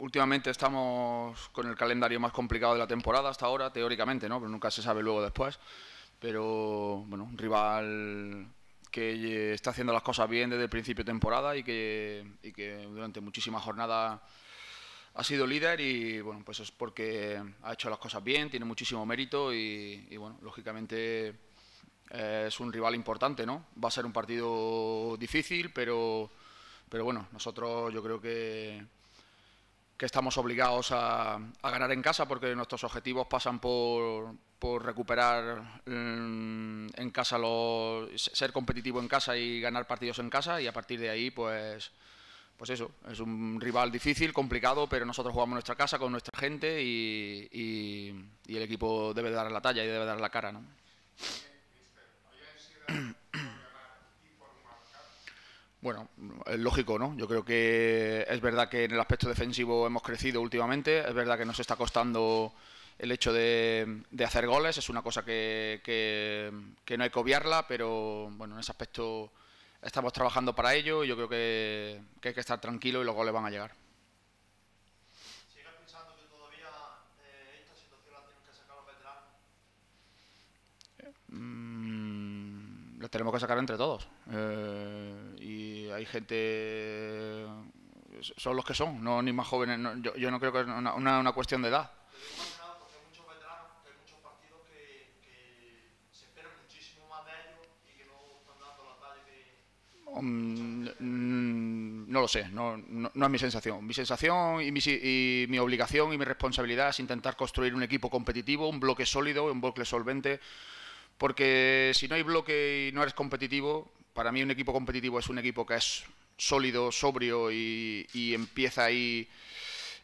últimamente estamos con el calendario más complicado de la temporada hasta ahora, teóricamente, ¿no? Pero nunca se sabe luego después. Pero, bueno, un rival que está haciendo las cosas bien desde el principio de temporada y que, y que durante muchísimas jornadas ha sido líder y bueno, pues es porque ha hecho las cosas bien, tiene muchísimo mérito y, bueno, lógicamente eh, es un rival importante, ¿no? Va a ser un partido difícil, pero, pero bueno, nosotros yo creo que que estamos obligados a, ganar en casa porque nuestros objetivos pasan por, recuperar mm, en casa, ser competitivo en casa y ganar partidos en casa y a partir de ahí pues, pues eso, es un rival difícil, complicado, pero nosotros jugamos nuestra casa con nuestra gente y, y el equipo debe dar la talla y debe dar la cara. ¿no? Bueno, es lógico, ¿no? Yo creo que es verdad que en el aspecto defensivo hemos crecido últimamente, es verdad que nos está costando el hecho de, hacer goles, es una cosa que, no hay que obviarla, pero bueno, en ese aspecto estamos trabajando para ello y yo creo que, que hay que estar tranquilo y los goles van a llegar. la tenemos que sacar entre todos. Eh, y hay gente, son los que son, no ni más jóvenes. yo, yo, no creo que es una, una, cuestión de edad. Mm, no lo sé, no, no, es mi sensación. Mi sensación y mi, mi, obligación y mi responsabilidad es intentar construir un equipo competitivo, un bloque sólido, un bloque solvente, porque si no hay bloque y no eres competitivo, para mí un equipo competitivo es un equipo que es sólido, sobrio y, empieza ahí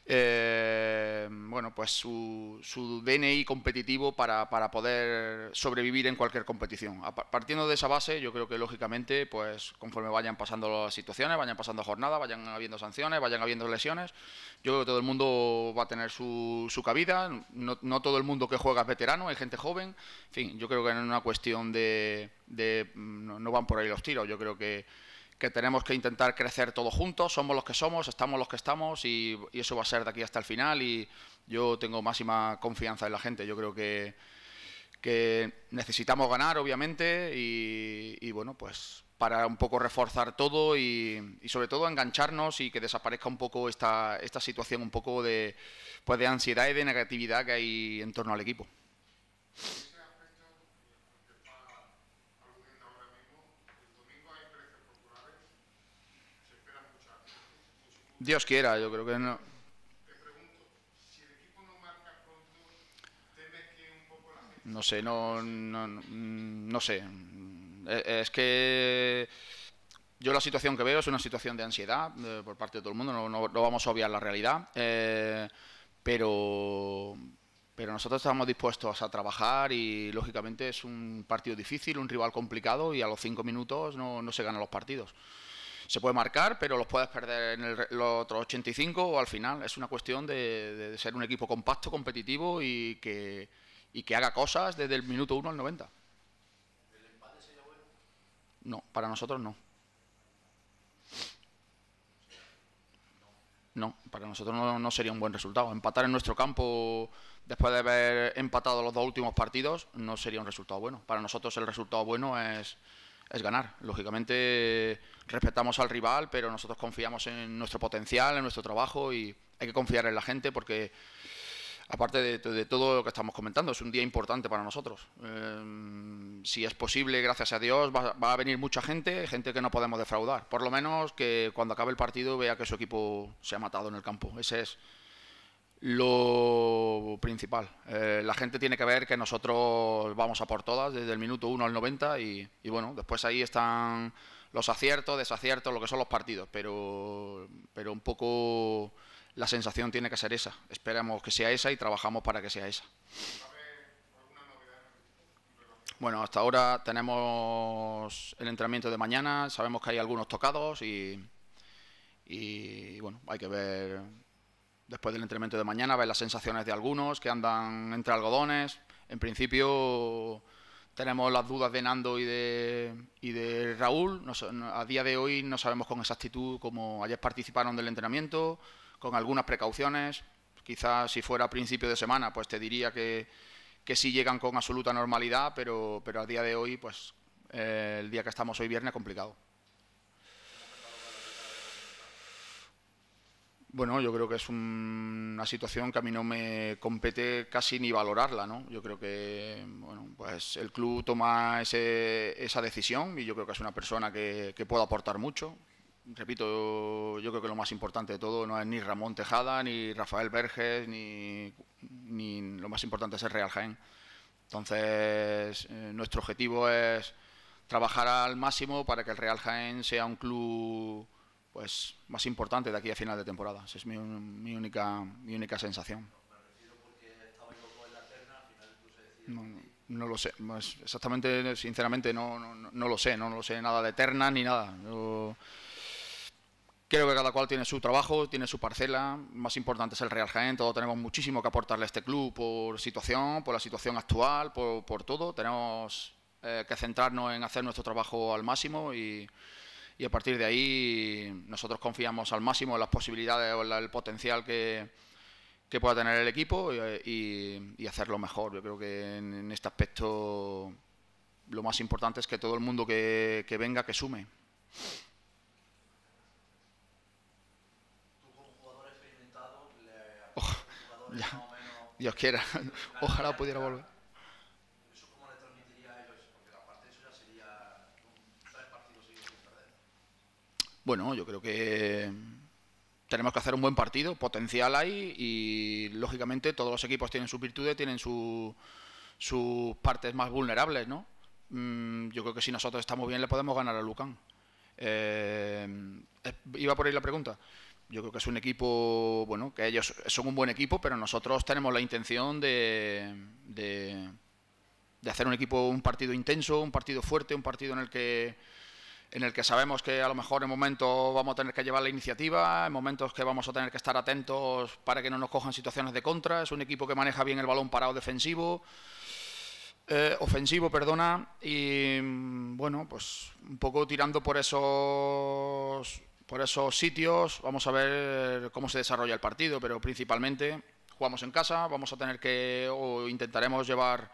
eh, bueno, pues su, su DNI competitivo para, para, poder sobrevivir en cualquier competición. Partiendo de esa base, yo creo que lógicamente, pues conforme vayan pasando las situaciones, vayan pasando jornadas, vayan habiendo sanciones, vayan habiendo lesiones, yo creo que todo el mundo va a tener su, su cabida. No, no, todo el mundo que juega es veterano, hay gente joven. En fin, yo creo que en una cuestión de, de no van por ahí los tiros. Yo creo que que tenemos que intentar crecer todos juntos, somos los que somos, estamos los que estamos y, eso va a ser de aquí hasta el final y yo tengo máxima confianza en la gente, yo creo que, que necesitamos ganar obviamente y, bueno, pues para un poco reforzar todo y, sobre todo engancharnos y que desaparezca un poco esta, esta situación un poco de, pues de ansiedad y de negatividad que hay en torno al equipo. Dios quiera, yo creo que no. No sé, no, no, no mm, sé. Eh, eh, es que yo la situación que veo es una situación de ansiedad eh, por parte de todo el mundo, no, vamos a obviar la realidad, pero, pero nosotros estamos dispuestos a trabajar y lógicamente es un partido difícil, un rival complicado y a los cinco minutos no, no se ganan los partidos se puede marcar, pero los puedes perder en el, los otros 85 o al final. Es una cuestión de, ser un equipo compacto, competitivo y que, y que haga cosas desde el minuto 1 al 90. ¿El empate sería bueno? No, para nosotros no. No, para nosotros no, sería un buen resultado. Empatar en nuestro campo después de haber empatado los dos últimos partidos no sería un resultado bueno. Para nosotros el resultado bueno es es ganar. Lógicamente respetamos al rival, pero nosotros confiamos en nuestro potencial, en nuestro trabajo y hay que confiar en la gente porque, aparte de, todo lo que estamos comentando, es un día importante para nosotros. Em, si es posible, gracias a Dios, va, va, a venir mucha gente, gente que no podemos defraudar. Por lo menos que cuando acabe el partido vea que su equipo se ha matado en el campo. Ese es lo principal. Eh, la gente tiene que ver que nosotros vamos a por todas desde el minuto 1 al 90 y, bueno, después ahí están los aciertos, desaciertos, lo que son los partidos, pero, pero un poco la sensación tiene que ser esa. Esperamos que sea esa y trabajamos para que sea esa. Bueno, hasta ahora tenemos el entrenamiento de mañana, sabemos que hay algunos tocados y, y bueno, hay que ver Después del entrenamiento de mañana ves las sensaciones de algunos que andan entre algodones. En principio tenemos las dudas de Nando y de, de Raúl. a día de hoy no sabemos con exactitud cómo ayer participaron del entrenamiento, con algunas precauciones. Quizás si fuera a principio de semana, pues te diría que, sí llegan con absoluta normalidad, pero, pero a día de hoy, pues eh, el día que estamos hoy viernes, complicado. Bueno, yo creo que es una situación que a mí no me compete casi ni valorarla, ¿no? Yo creo que, bueno, pues el club toma esa decisión y yo creo que es una persona que, que puede aportar mucho, repito, yo creo que lo más importante de todo no es ni Ramón Tejada, ni Rafael Verges, ni, ni lo más importante es el Real Jaén. Entonces, eh, nuestro objetivo es trabajar al máximo para que el Real Jaén sea un club pues más importante de aquí a final de temporada. es mi, única, única sensación. No, lo sé, pues, exactamente, sinceramente no, no, lo sé, no, lo sé nada de eterna ni nada. creo que cada cual tiene su trabajo, tiene su parcela, más importante es el Real Jaén, todos tenemos muchísimo que aportarle a este club por situación, por la situación actual, por, todo, tenemos eh, que centrarnos en hacer nuestro trabajo al máximo y y a partir de ahí nosotros confiamos al máximo en las posibilidades o en el potencial que, pueda tener el equipo eh, y, hacerlo mejor. Yo creo que en, este aspecto lo más importante es que todo el mundo que, que venga, que sume. Dios quiera, ojalá pudiera volver. Bueno, yo creo que tenemos que hacer un buen partido, potencial hay y lógicamente todos los equipos tienen sus virtudes, tienen sus partes más vulnerables, ¿no? Mm, yo creo que si nosotros estamos bien le podemos ganar a Lucan. Eh, iba por ahí la pregunta. Yo creo que es un equipo, bueno, que ellos son un buen equipo, pero nosotros tenemos la intención de, de, de hacer un equipo, un partido intenso, un partido fuerte, un partido en el que en el que sabemos que a lo mejor en momentos vamos a tener que llevar la iniciativa, en momentos que vamos a tener que estar atentos para que no nos cojan situaciones de contra. Es un equipo que maneja bien el balón parado defensivo, eh, ofensivo, perdona, y mm, bueno, pues un poco tirando por esos por esos sitios. Vamos a ver cómo se desarrolla el partido, pero principalmente jugamos en casa, vamos a tener que o intentaremos llevar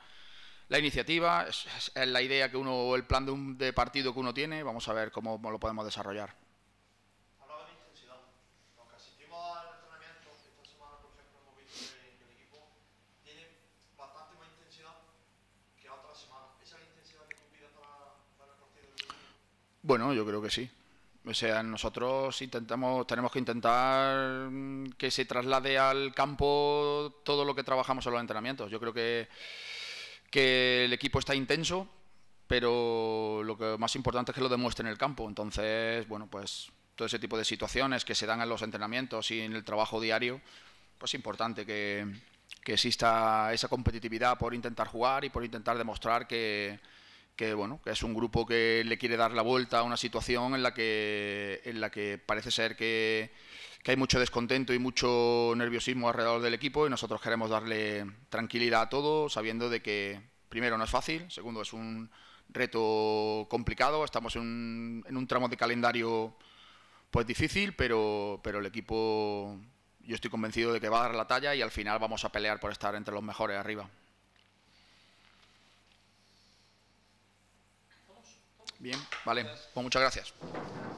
la iniciativa, es, la idea que uno, o el plan de, partido que uno tiene, vamos a ver cómo, lo podemos desarrollar. tiene bastante intensidad que semana, Bueno, yo creo que sí. O sea, nosotros intentamos, tenemos que intentar mm, que se traslade al campo todo lo que trabajamos en los entrenamientos. Yo creo que que el equipo está intenso, pero lo que más importante es que lo demuestre en el campo. Entonces, bueno, pues todo ese tipo de situaciones que se dan en los entrenamientos y en el trabajo diario, pues es importante que, que exista esa competitividad por intentar jugar y por intentar demostrar que, que bueno, que es un grupo que le quiere dar la vuelta a una situación en la que en la que parece ser que que hay mucho descontento y mucho nerviosismo alrededor del equipo y nosotros queremos darle tranquilidad a todo, sabiendo de que primero no es fácil, segundo es un reto complicado, estamos en un, tramo de calendario pues difícil, pero, pero el equipo yo estoy convencido de que va a dar la talla y al final vamos a pelear por estar entre los mejores arriba. Bien, vale. Pues muchas gracias.